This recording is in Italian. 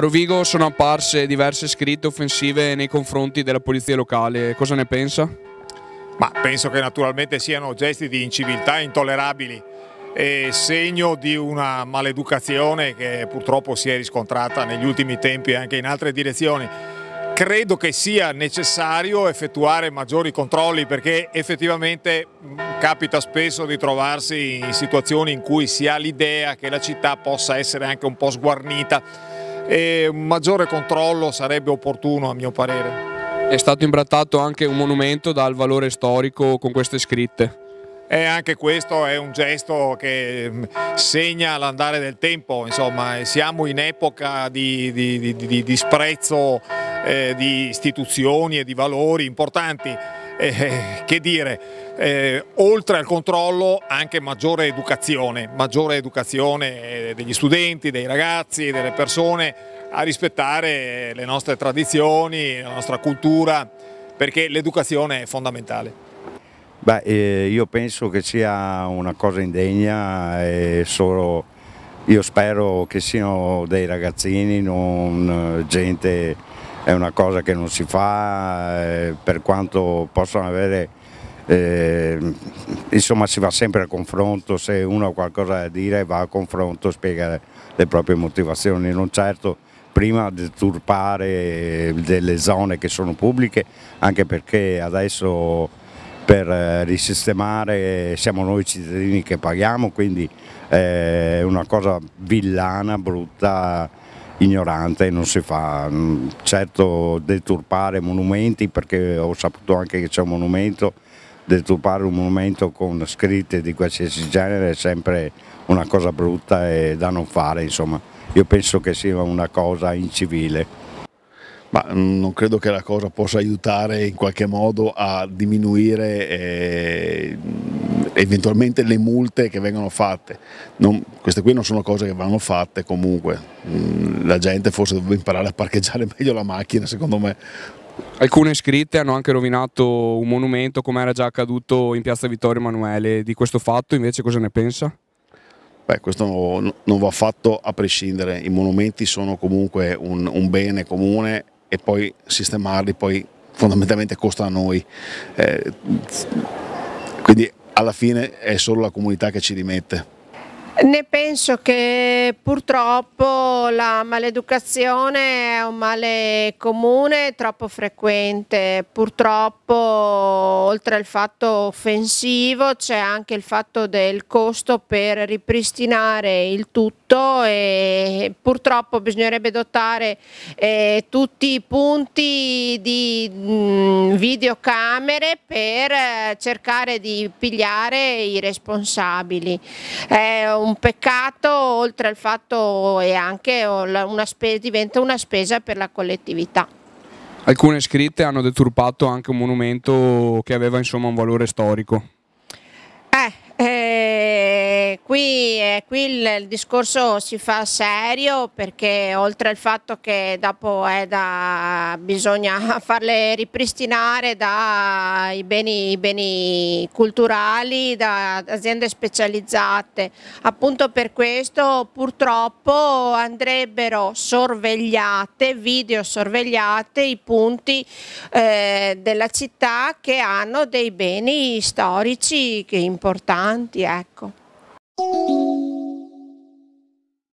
Rovigo sono apparse diverse scritte offensive nei confronti della polizia locale, cosa ne pensa? Ma penso che naturalmente siano gesti di inciviltà intollerabili e segno di una maleducazione che purtroppo si è riscontrata negli ultimi tempi anche in altre direzioni. Credo che sia necessario effettuare maggiori controlli perché effettivamente mm, capita spesso di trovarsi in situazioni in cui si ha l'idea che la città possa essere anche un po' sguarnita e un maggiore controllo sarebbe opportuno a mio parere. È stato imbrattato anche un monumento dal valore storico con queste scritte. E anche questo è un gesto che mm, segna l'andare del tempo, insomma siamo in epoca di, di, di, di disprezzo eh, di istituzioni e di valori importanti eh, che dire, eh, oltre al controllo anche maggiore educazione, maggiore educazione eh, degli studenti, dei ragazzi, delle persone a rispettare le nostre tradizioni, la nostra cultura, perché l'educazione è fondamentale. Beh, eh, io penso che sia una cosa indegna e solo io spero che siano dei ragazzini, non eh, gente è una cosa che non si fa eh, per quanto possano avere, eh, insomma si va sempre a confronto, se uno ha qualcosa da dire va a confronto, spiega le proprie motivazioni, non certo prima deturpare delle zone che sono pubbliche, anche perché adesso per eh, risistemare siamo noi cittadini che paghiamo, quindi eh, è una cosa villana, brutta, ignorante, non si fa mm, certo deturpare monumenti perché ho saputo anche che c'è un monumento, deturpare un monumento con scritte di qualsiasi genere è sempre una cosa brutta e da non fare insomma, io penso che sia una cosa incivile. Ma mm, non credo che la cosa possa aiutare in qualche modo a diminuire eh, eventualmente le multe che vengono fatte, non, queste qui non sono cose che vanno fatte comunque, mm, la gente forse dovrebbe imparare a parcheggiare meglio la macchina secondo me. Alcune scritte hanno anche rovinato un monumento come era già accaduto in piazza Vittorio Emanuele, di questo fatto invece cosa ne pensa? Beh, questo non va fatto a prescindere, i monumenti sono comunque un, un bene comune e poi sistemarli poi fondamentalmente costa a noi. Eh, alla fine è solo la comunità che ci rimette. Ne penso che purtroppo la maleducazione è un male comune troppo frequente, purtroppo oltre al fatto offensivo c'è anche il fatto del costo per ripristinare il tutto e purtroppo bisognerebbe dotare eh, tutti i punti di mh, mm, videocamere per eh, cercare di pigliare i responsabili. È un un peccato, oltre al fatto che anche una diventa una spesa per la collettività. Alcune scritte hanno deturpato anche un monumento che aveva insomma un valore storico. Qui, eh, qui il, il, discorso si fa serio perché oltre al fatto che dopo eh, da, bisogna farle ripristinare dai beni, beni, culturali, da aziende specializzate, appunto per questo purtroppo andrebbero sorvegliate, video sorvegliate i punti eh, della città che hanno dei beni storici importanti. Ecco.